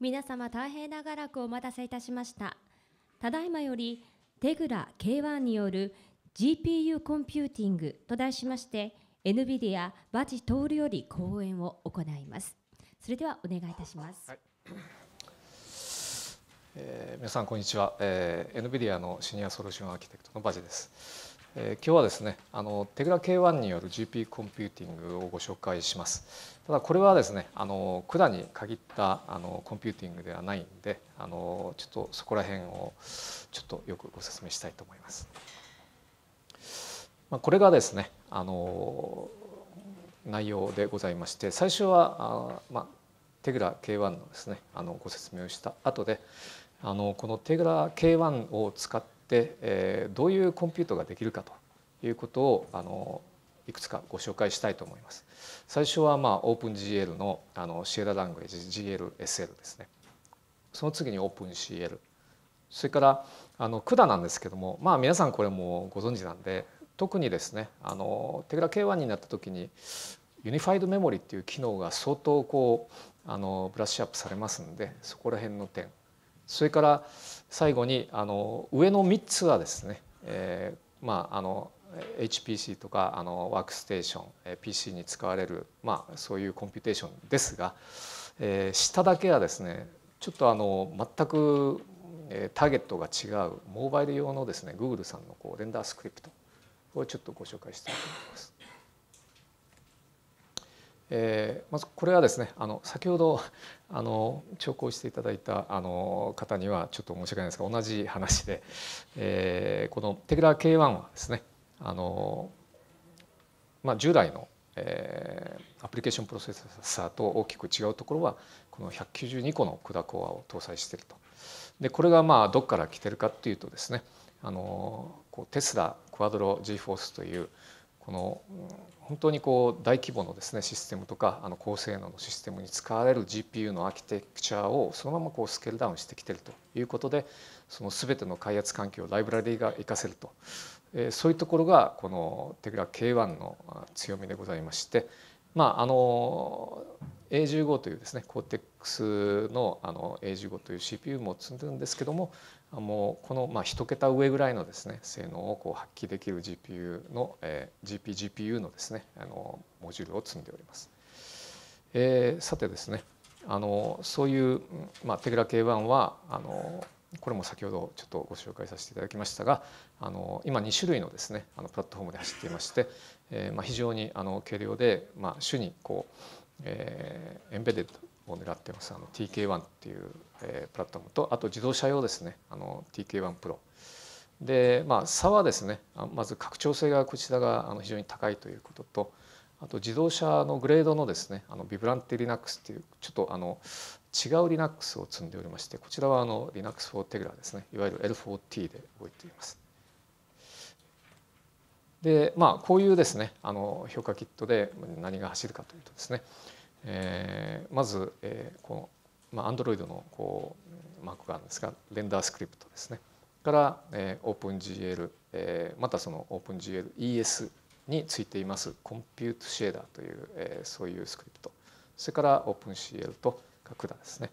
皆様大変長らくお待たせいたしましたただいまよりテグラ K1 による GPU コンピューティングと題しまして NVIDIA バジトールより講演を行いますそれではお願いいたします、はい、えー、皆さんこんにちは、えー、NVIDIA のシニアソリューションアーキテクトのバジですえー、今日はですねあのテグラ K1 による GP コンピューティングをご紹介しますただこれはですねあの管に限ったあのコンピューティングではないんであのちょっとそこら辺をちょっとよくご説明したいと思います、まあ、これがですねあの内容でございまして最初はあ、まあ、テグラ K1 のですねあのご説明をした後であのこのテグラ K1 を使ってで、えどういうコンピュートができるかということをあのいくつかご紹介したいと思います。最初は、まあ、OpenGL のあのシエララングエージ GLSL ですね。その次に OpenCL。それからあの CUDA なんですけども、まあ、皆さんこれもご存知なんで特にですねあのテグラ K1 になった時にユニファイドメモリっていう機能が相当こうあのブラッシュアップされますんでそこら辺の点それから最後にあの上の3つはですね、えー、まああの HPC とかあのワークステーション、え PC に使われる、まあ、そういうコンピューテーションですが、えー、下だけはですねちょっとあの全くターゲットが違うモバイル用のですね Google さんのこうレンダースクリプトをちょっとご紹介したいと思います。えー、まずこれはですねあの先ほどあの聴講していただいたあの方にはちょっと申し訳ないですが同じ話で、えー、このテグラー K1 はですねあの、まあ、従来の、えー、アプリケーションプロセッサーと大きく違うところはこの192個の CUDA コアを搭載していると。でこれがまあどこから来てるかっていうとですねあのこうテスラクワドロ G フォースというこの本当にこう大規模のですねシステムとかあの高性能のシステムに使われる GPU のアーキテクチャをそのままこうスケールダウンしてきてるということでその全ての開発環境ライブラリーが活かせると、えそういうところがこのテグラ K1 の強みでございましてまああの A15 というですねコーテックスのあの A15 という CPU も積んでるんですけどももうこのまあ1桁上ぐらいのですね性能をこう発揮できる GPU の、えー、GPGPU のですねあのモジュールを積んでおります。えー、さてですねあのそういう、まあ、テグラ K1 はあのこれも先ほどちょっとご紹介させていただきましたがあの今2種類のですねあのプラットフォームで走っていまして、えーまあ、非常にあの軽量で、まあ、主にこう、えー、エンベデッドを狙ってます。TK1 っていう、えー、プラットフォームとあと自動車用ですねあの TK1 プロで、まあ、差はですねまず拡張性がこちらがあの非常に高いということとあと自動車のグレードのですねあのビブランテ Linux っていうちょっとあの違う Linux を積んでおりましてこちらはあの Linux for Tegra ですねいわゆる L4T で動いています。でまあこういうですねあの評価キットで何が走るかというとですねえー、まず、えー、この、まあ、Android のこうマークがあるんですがレンダースクリプトですねから、えー、OpenGL、えー、またその OpenGLES についていますコンピュートシェーダーという、えー、そういうスクリプトそれから OpenCL とカクですね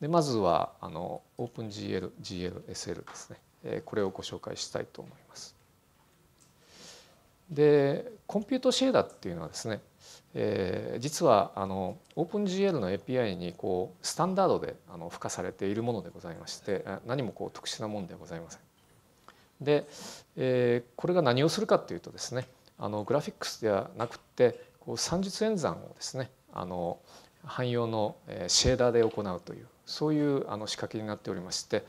でまずはあの OpenGL、GLSL ですね、えー、これをご紹介したいと思いますでコンピュートシェーダーっていうのはですねえー、実はあの OpenGL の API にこうスタンダードであの付加されているものでございまして何もこう特殊なものではございません。で、えー、これが何をするかというとですねあのグラフィックスではなくてこう算術演算をですねあの汎用のシェーダーで行うというそういうあの仕掛けになっておりまして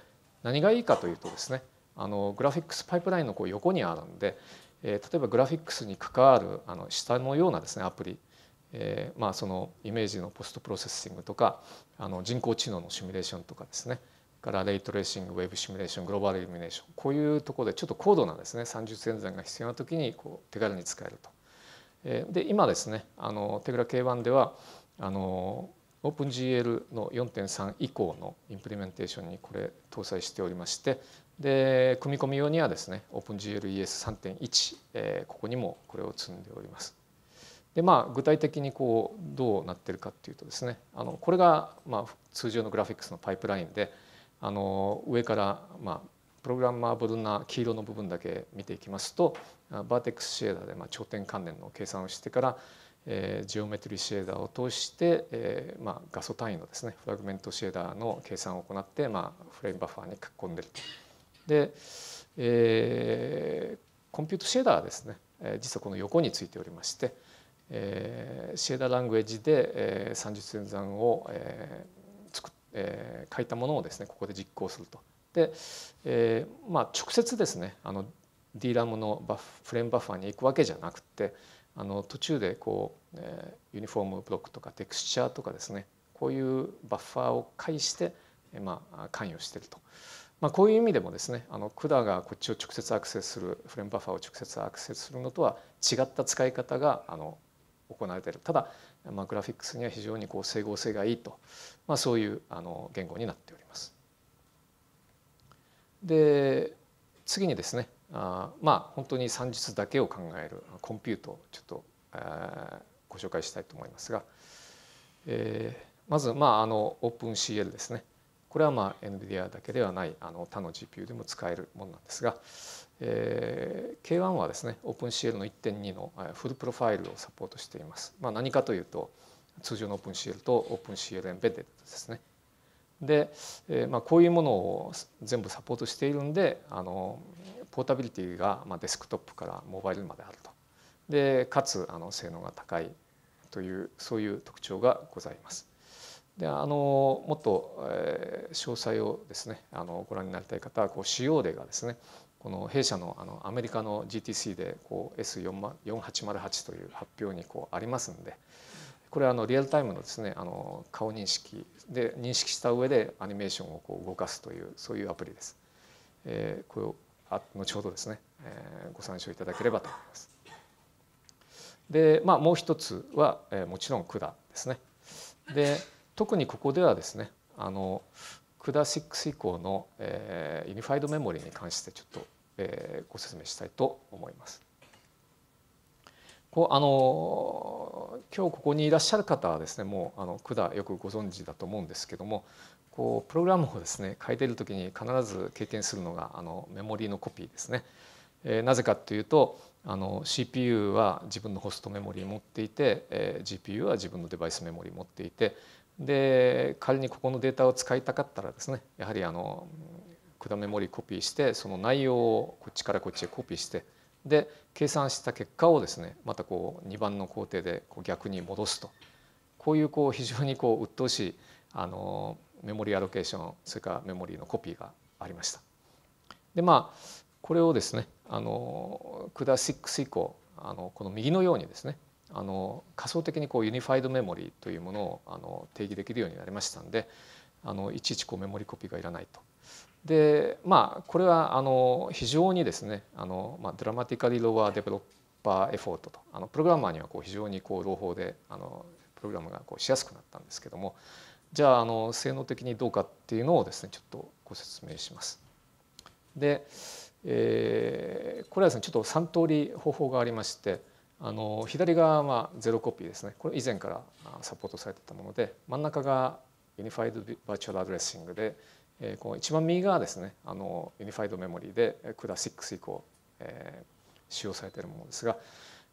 何がいいかというとですねあのグラフィックスパイプラインのこう横にあるんで、え例えばグラフィックスに関わるあの下のようなですねアプリえーまあ、そのイメージのポストプロセッシングとかあの人工知能のシミュレーションとかですねからレイトレーシングウェブシミュレーショングローバルイルミネーションこういうところでちょっと高度なですね30戦算が必要な時にこう手軽に使えると。えー、で今ですねあのテグラ K1 ではあのオープン GL の4.3以降のインプリメンテーションにこれ搭載しておりましてで組み込み用にはですね OpenGLES3.1、えー、ここにもこれを積んでおります。でまあ具体的にこうどうなってるかっていうとですねあのこれがまあ通常のグラフィックスのパイプラインであの上からまあプログラマーブルな黄色の部分だけ見ていきますとバーテックスシェーダーでまあ頂点関連の計算をしてから、えジオメトリシェーダーを通して、えー、まあ画素単位のですねフラグメントシェーダーの計算を行って、まあ、フレームバッファーに書き込んでると。で、えー、コンピュートシェーダーはですね実はこの横についておりまして、えー、シーララングエッジで、えー、三十寸算を、えーくえー、書いたものをですねここで実行すると。で、えーまあ、直接ですねあの DRAM のバフフレームバッファーに行くわけじゃなくてあの途中でこう、えー、ユニフォームブロックとかテクスチャーとかですねこういうバッファーを介して、えー、まあ、関与してると。まあ、こういう意味でもですねあの管がこっちを直接アクセスするフレームバッファーを直接アクセスするのとは違った使い方があの行われているただ、まあ、グラフィックスには非常にこう整合性がいいと、まあ、そういうあの言語になっております。で次にですねあまあ本当に算術だけを考えるコンピュートをちょっと、えー、ご紹介したいと思いますが、えー、まず、まあ、あの OpenCL ですねこれはまあ NVIDIA だけではないあの他の GPU でも使えるものなんですが、えー、K1 はですね OpenCL の1.2のフルプロファイルをサポートしています。まあ、何かというと通常の OpenCL と OpenCL エンベデッドですね。で、えーまあ、こういうものを全部サポートしているんであのポータビリティがまあデスクトップからモバイルまであると。でかつあの性能が高いというそういう特徴がございます。であのもっと、えー、詳細をですねあのご覧になりたい方はこう主要例がですねこの弊社のあのアメリカの GTC でこう S4808 という発表にこうありますんでこれはあのリアルタイムのですねあの顔認識で認識した上でアニメーションをこう動かすというそういうアプリです。えー、これをあ後ほどですね、えー、ご参照いただければと思います。で、まあ、もう一つは、えー、もちろん管ですね。で特にここではですねあの CUDA6 以降の、えー、ユニファイドメモリに関してちょっと、えー、ご説明したいと思います。こうあの今日ここにいらっしゃる方はですねもうあの CUDA よくご存知だと思うんですけどもこうプログラムをですね書いてる時に必ず経験するのがあのメモリのコピーですね。えー、なぜかというとあの CPU は自分のホストメモリー持っていて、えー、GPU は自分のデバイスメモリー持っていてで仮にここのデータを使いたかったらですねやはりあの管メモリコピーしてその内容をこっちからこっちへコピーしてで計算した結果をですねまたこう2番の工程でこう逆に戻すとこういうこう非常にこう鬱陶しいあのメモリーアロケーションそれからメモリーのコピーがありました。でまあこれをですねあの c 6以降あのこの右のようにですねあの仮想的にこうユニファイドメモリーというものをあの定義できるようになりましたんであのいちいちこうメモリコピーがいらないと。でまあこれはあの非常にですねあの、まあ、ドラマティカリロワーデベロッパーエフォートとあのプログラマーにはこう非常にこう朗報であのプログラムがこうしやすくなったんですけどもじゃああの性能的にどうかっていうのをですねちょっとご説明します。で、えー、これはですねちょっと3通り方法がありまして。あの左側はゼロコピーですねこれ以前からサポートされてたもので真ん中がユニファイドバーチャルアドレッシングで、えー、この一番右側ですねあのユニファイドメモリーでラシック6以降、えー、使用されているものですが、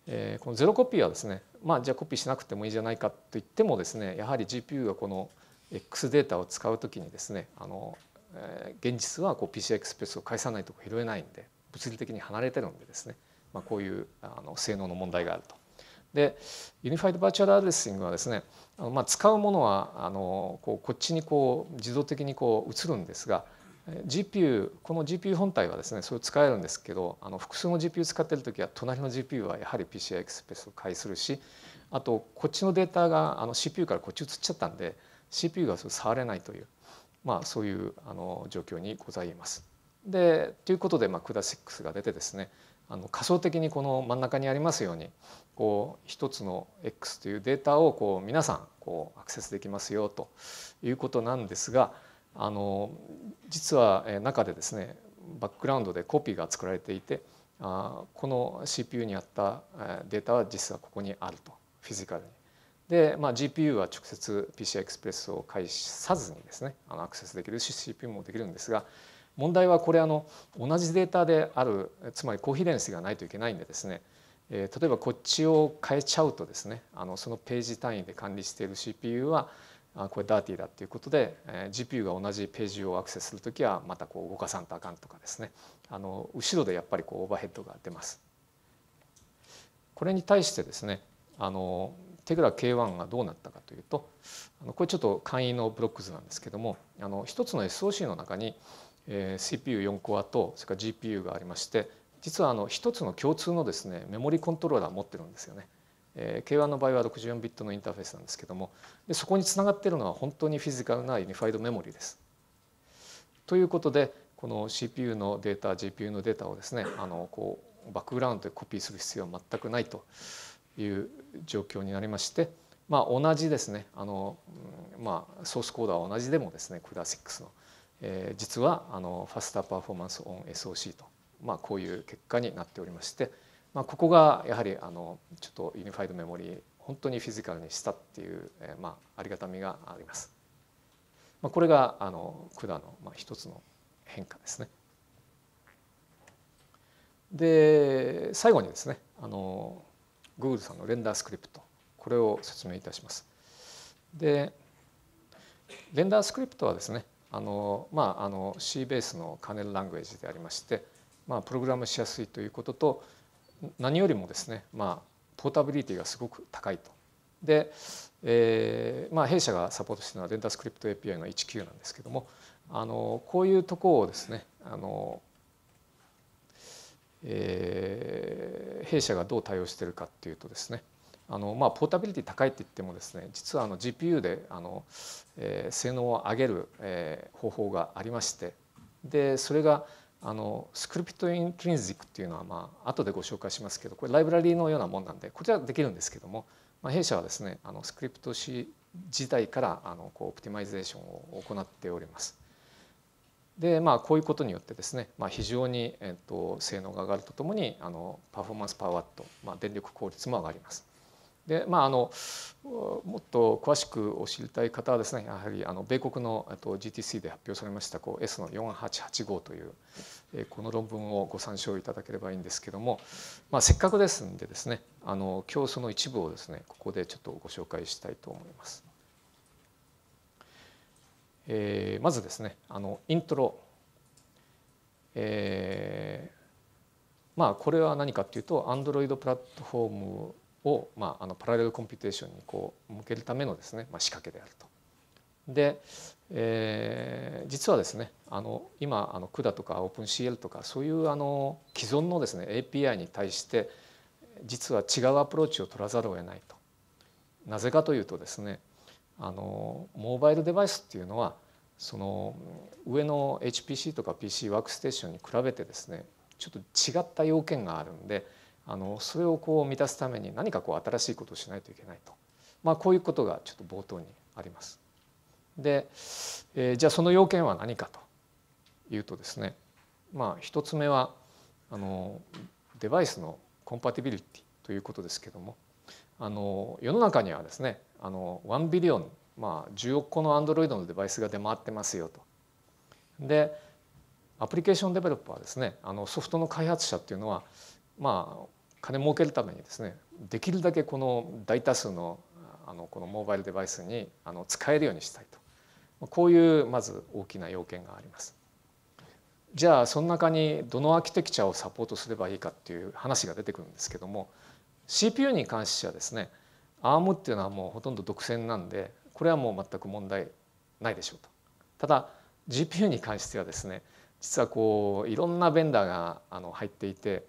えー、このゼロコピーはですねまあじゃあコピーしなくてもいいじゃないかと言ってもですねやはり GPU がこの X データを使うときにですねあの、えー、現実はこう PCI エクスペースを返さないとこ拾えないんで物理的に離れてるんでですねまあ、こういうあの性能の問題があると。でユニファイドバーチャルアドレスングはですねあの、まあ、使うものはあのこうこっちにこう自動的にこう移るんですが GPU この GPU 本体はですねそれを使えるんですけどあの複数の GPU 使ってる時は隣の GPU はやはり PCI エクスプレスを介するしあとこっちのデータがあの CPU からこっち移っちゃったんで CPU がそれ触れないという、まあ、そういうあの状況にございます。でということで、まあ、クラシックスが出てですねあの仮想的にこの真ん中にありますようにこう一つの X というデータをこう皆さんこうアクセスできますよということなんですがあの実は中でですねバックグラウンドでコピーが作られていてあこの CPU にあったデータは実はここにあるとフィジカルに。で、まあ、GPU は直接 PCI エクスプレスを介さずにですねあのアクセスできるし CPU もできるんですが問題はこれあの同じデータであるつまりコーヒーレンスがないといけないんでですね、えー、例えばこっちを変えちゃうとですねあのそのページ単位で管理している CPU はあこれダーティーだっていうことで、えー、GPU が同じページをアクセスする時はまたこう動かさんとあかんとかですねあの後ろでやっぱりこうオーバーヘッドが出ます。これに対してですねあのテグラ K1 がどうなったかというとあのこれちょっと簡易のブロック図なんですけどもあの一つの SOC の中にえー、CPU4 コアとそれから GPU がありまして実はあの一つの共通のですねメモリコントローラー持ってるんですよね。えー、K1 の場合は 64bit のインターフェースなんですけどもでそこにつながってるのは本当にフィジカルなユニファイドメモリです。ということでこの CPU のデータ GPU のデータをですねあのこうバックグラウンドでコピーする必要は全くないという状況になりまして、まあ、同じですねあの、まあ、ソースコードは同じでもですねラシック6のえー、実はあのファスターパフォーマンスオン SOC と、まあ、こういう結果になっておりまして、まあ、ここがやはりあのちょっとユニファイドメモリー本当にフィジカルにしたっていう、えー、まあ、ありがたみがあります。まあ、これがあの管の、まあ、一つの変化ですね。で最後にですねあの Google さんのレンダースクリプトこれを説明いたします。でレンダースクリプトはですねあのまああの C ベースのカネルラングエージでありまして、まあ、プログラムしやすいということと何よりもですね、まあ、ポータビリティがすごく高いと。で、えーまあ、弊社がサポートしているのはレンダースクリプト API の19なんですけどもあのこういうとこをですねあの、えー、弊社がどう対応しているかっていうとですねあのまあ、ポータビリティ高いって言ってもですね実はあの GPU であの、えー、性能を上げる、えー、方法がありましてでそれがあのスクリプトイントリンジックっていうのは、まあ後でご紹介しますけどこれライブラリーのようなもんなんでこちらできるんですけども、まあ、弊社はですねあのスクリプト C 自体からあのこうオプティマイゼーションを行っております。でまあ、こういうことによってですね、まあ、非常に、えっと性能が上がるとともにあのパフォーマンスパワート、まあ、電力効率も上がります。でまああのもっと詳しく知りたい方はですねやはりあの米国のと GTC で発表されましたこう S の4885というこの論文をご参照いただければいいんですけども、まあ、せっかくですんでですねあの今日その一部をですねここでちょっとご紹介したいと思います。えー、まずですねあのイントロ、えー、まあこれは何かっていうとアンドロイドプラットフォームを、まあ、あのパラレルコンピューテーションにこう向けるためのですね、まあ、仕掛けであると。で、えー、実はですねあの今あの CUDA とか OpenCL とかそういうあの既存のですね API に対して実は違うアプローチを取らざるを得ないと。なぜかというとですねあのモバイルデバイスっていうのはその上の HPC とか PC ワークステーションに比べてですねちょっと違った要件があるんで。あのそれをこう満たすために何かこう新しいことをしないといけないと、まあ、こういうことがちょっと冒頭にあります。で、えー、じゃあその要件は何かというとですね、まあ、一つ目はあのデバイスのコンパティビリティということですけどもあの世の中にはですねあの1ビリオン、まあ、10億個のアンドロイドのデバイスが出回ってますよと。でアプリケーションデベロッパーですねあのソフトの開発者っていうのはまあ金儲けるためにですねできるだけこの大多数のあのこのモバイルデバイスにあの使えるようにしたいとこういうまず大きな要件があります。じゃあその中にどのアーキテクチャをサポートすればいいかっていう話が出てくるんですけども CPU に関してはですね ARM っていうのはもうほとんど独占なんでこれはもう全く問題ないでしょうと。ただ GPU に関してはですね実はこういろんなベンダーがあの入っていて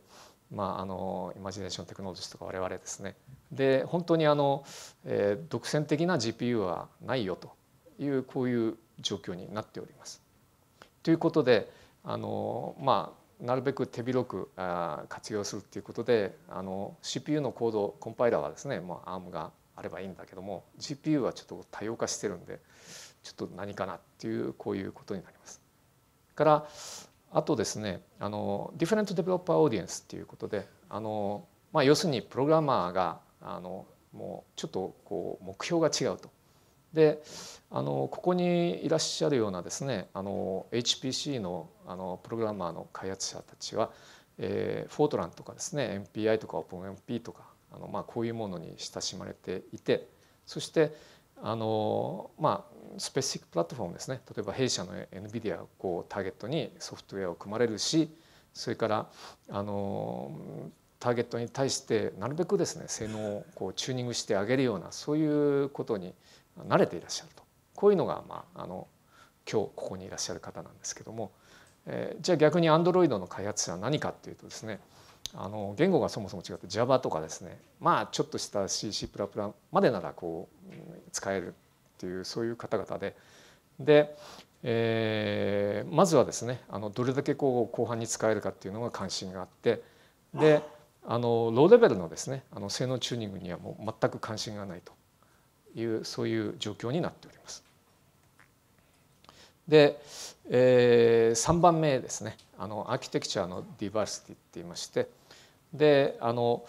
まあ、あのイマジネーションテクノロジーとか我々ですねで本当にあの、えー、独占的な GPU はないよというこういう状況になっております。ということであの、まあ、なるべく手広くあ活用するということであの CPU のコードコンパイラーはですね、まあ、ARM があればいいんだけども GPU はちょっと多様化してるんでちょっと何かなっていうこういうことになります。からあとですねあのディフェントデベロッパーオーディエンスっていうことであの、まあ、要するにプログラマーがあのもうちょっとこう目標が違うと。であのここにいらっしゃるようなですねあの HPC のあのプログラマーの開発者たちは、えー、フォートランとかですね MPI とか OpenMP とかあの、まあ、こういうものに親しまれていてそしてあの、まあ、スペシフィックプラットフォームですね例えば弊社の NVIDIA をこうターゲットにソフトウェアを組まれるしそれからあのターゲットに対してなるべくですね性能をこうチューニングしてあげるようなそういうことに慣れていらっしゃるとこういうのが、まあ、あの今日ここにいらっしゃる方なんですけども、えー、じゃあ逆にアンドロイドの開発者は何かっていうとですねあの言語がそもそも違って Java とかですねまあちょっとした C++ までならこう使えるっていうそういう方々でで、えー、まずはですねあのどれだけこう後半に使えるかっていうのが関心があってであのローレベルのですねあの性能チューニングにはもう全く関心がないというそういう状況になっております。で、えー、3番目ですねあのアーキテクチャのディバーシティって言いましてであの、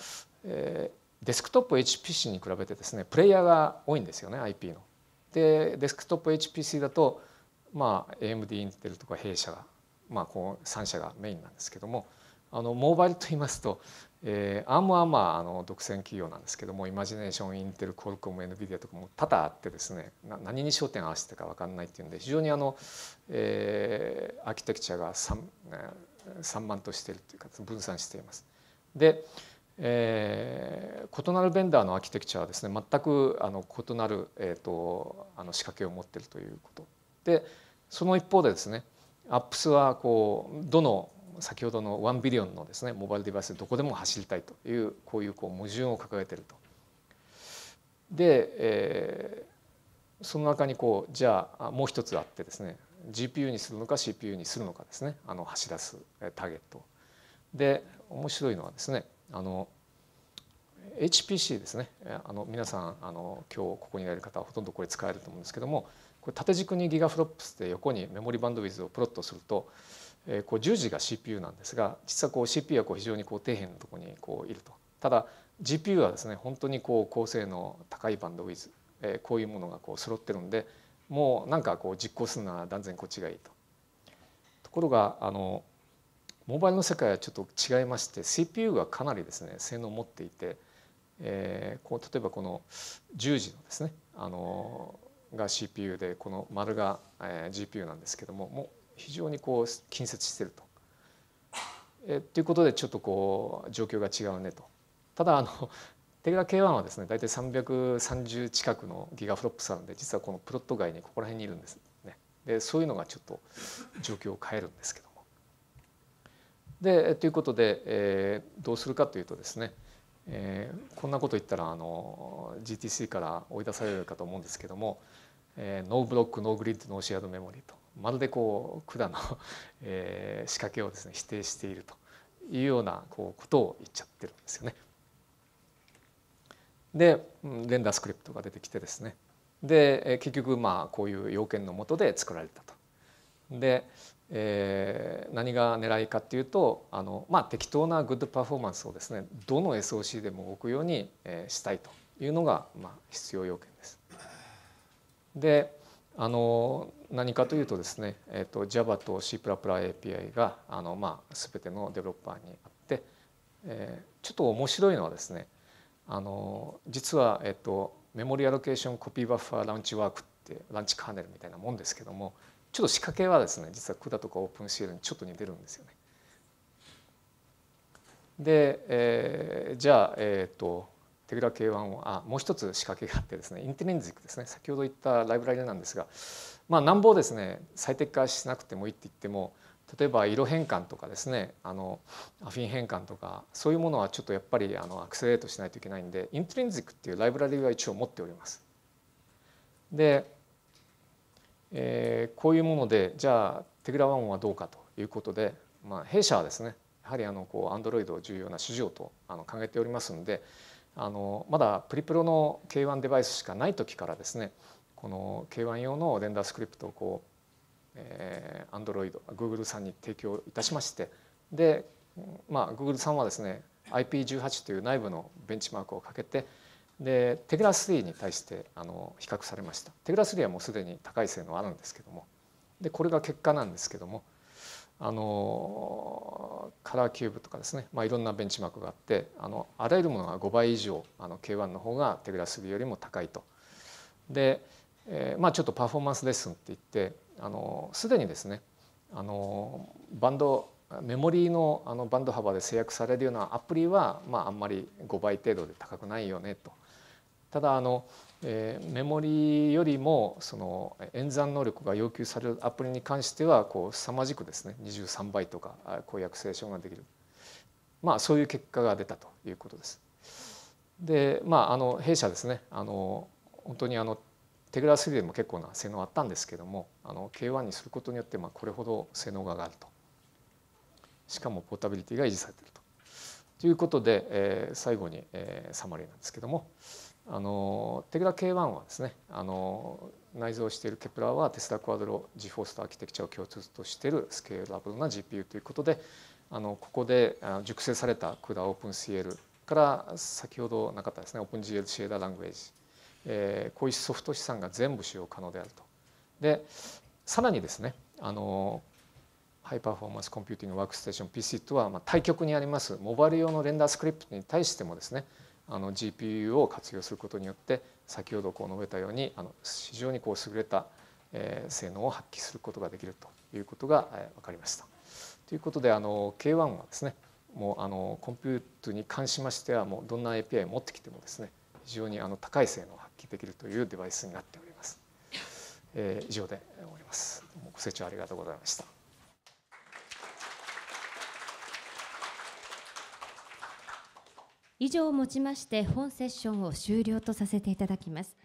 えー、デスクトップ HPC に比べてですねプレイヤーが多いんですよね IP の。でデスクトップ HPC だと、まあ、AMD インテルとか弊社が、まあ、こう3社がメインなんですけどもあのモーバイルと言いますと、えー、アームはまああの独占企業なんですけどもイマジネーションインテルコルコム NVIDIA とかも多々あってですね何に焦点を合わせてか分かんないっていうんで非常にあの、えー、アーキテクチャが散散漫としているというか分散しています。でえー、異なるベンダーのアーキテクチャはですね全くあの異なる、えーと、あの仕掛けを持っているということでその一方でですねアップスはこうどの先ほどの1ビリオンのですねモバイルデバイスでどこでも走りたいというこういうこう矛盾を掲げていると。で、えー、その中にこうじゃあもう一つあってですね GPU にするのか CPU にするのかですねあの走らすターゲット。で面白いのはですねあの HPC ですねあの皆さんあの今日ここにいる方はほとんどこれ使えると思うんですけどもこれ縦軸にギガフロップスで横にメモリバンドウィズをプロットすると、えー、こう10が CPU なんですが実はこう CPU はこう非常にこう底辺のところにこういると。ただ GPU はですね本当にこう高性能高いバンドウィズ、えー、こういうものがこう揃ってるんでもうなんかこう実行するのは断然こっちがいいと。ところがあのモバイルの世界はちょっと違いまして CPU がかなりですね性能を持っていてえー、こう例えばこの10時のですねあのが CPU でこの丸が、えー、GPU なんですけどももう非常にこう近接してると。えー、ということでちょっとこう状況が違うねと。ただあのテグラ K1 はですね大体330近くのギガフロップスんで実はこのプロット外にここら辺にいるんですね。でそういうのがちょっと状況を変えるんですけども。でということで、えー、どうするかというとですねえー、こんなこと言ったらあの GTC から追い出されるかと思うんですけども、えー、ノーブロックノーグリッドノーシェアドメモリーとまるでこう管のえー、仕掛けをですね否定しているというようなこうことを言っちゃってるんですよね。でレンダースクリプトが出てきてですねで結局まあこういう要件のもとで作られたと。でえー、何が狙いかっていうとあの、まあ、適当なグッドパフォーマンスをですねどの SOC でも置くように、えー、したいというのが、まあ、必要要件です。であの何かというとですね、えーと、と Java と C++ API があの、まあ、全てのデベロッパーにあって、えー、ちょっと面白いのはですねあの実は、えーとメモリアロケーションコピーバッファーランチワークってランチカーネルみたいなもんですけどもちょっと仕掛けはですね実は CUDA とか OpenCL にちょっと似てるんですよね。で、えー、じゃあ、えーと、テグラ K1 をあもう一つ仕掛けがあってですねインテリンジックですね先ほど言ったライブラリなんですが、まあ、なんぼですね最適化しなくてもいいって言っても例えば色変換とかですねあのアフィン変換とかそういうものはちょっとやっぱりあのアクセレートしないといけないんでイントリンジックっていうライブラリは一応持っております。でえー、こういうものでじゃあテグラワンはどうかということで、まあ、弊社はですねやはりあのこうアンドロイドを重要な市場とあの考えておりますのであのまだプリプロの K1 デバイスしかない時からですねこの K1 用のレンダースクリプトをこう、えー、Android、Google さんに提供いたしましてで、まあ、Google さんはですね IP18 という内部のベンチマークをかけて、でテグラス3に対してあの比較されましたテグラス3はもうすでに高い性能あるんですけどもでこれが結果なんですけどもあのカラーキューブとかですね、まあ、いろんなベンチマークがあってあのあらゆるものが5倍以上あの K1 の方がテグラス3よりも高いと。で、えー、まあちょっとパフォーマンスレッスンって言ってあのすでにですねあのバンドメモリーのあのバンド幅で制約されるようなアプリは、まあ、あんまり5倍程度で高くないよねと。ただあの、えー、メモリよりもその演算能力が要求されるアプリに関してはこう凄まじくですね23倍とか公約清書ができる、まあ、そういう結果が出たということです。でまああの弊社ですねあの本当にあのテグラス3でも結構な性能あったんですけどもあの K1 にすることによってまあこれほど性能が上がるとしかもポータビリティが維持されていると。ということで、えー、最後に、えー、サマリーなんですけども。あのテグラ K1 はですねあの内蔵しているケプラーはテスラクワドロ G フォースとアーキテクチャを共通としているスケーラブルな GPU ということであのここで熟成された CUDA OpenCL から先ほどなかったですね OpenGL シェーダーラングエージ、えー、こういうソフト資産が全部使用可能であると。でさらにですねあのハイパフォーマンスコンピューティングワークステーション PC とは、まあ、対極にありますモバイル用のレンダースクリプトに対してもですねあの GPU を活用することによって先ほどこう述べたようにあの非常にこう優れた、え性能を発揮することができるということが、え分かりました。ということであの K1 はですねもうあのコンピュートに関しましてはもうどんな API を持ってきてもですね非常にあの高い性能を発揮できるというデバイスになっております。えー、以上で終わります。ご清聴ありがとうございました。以上をもちまして本セッションを終了とさせていただきます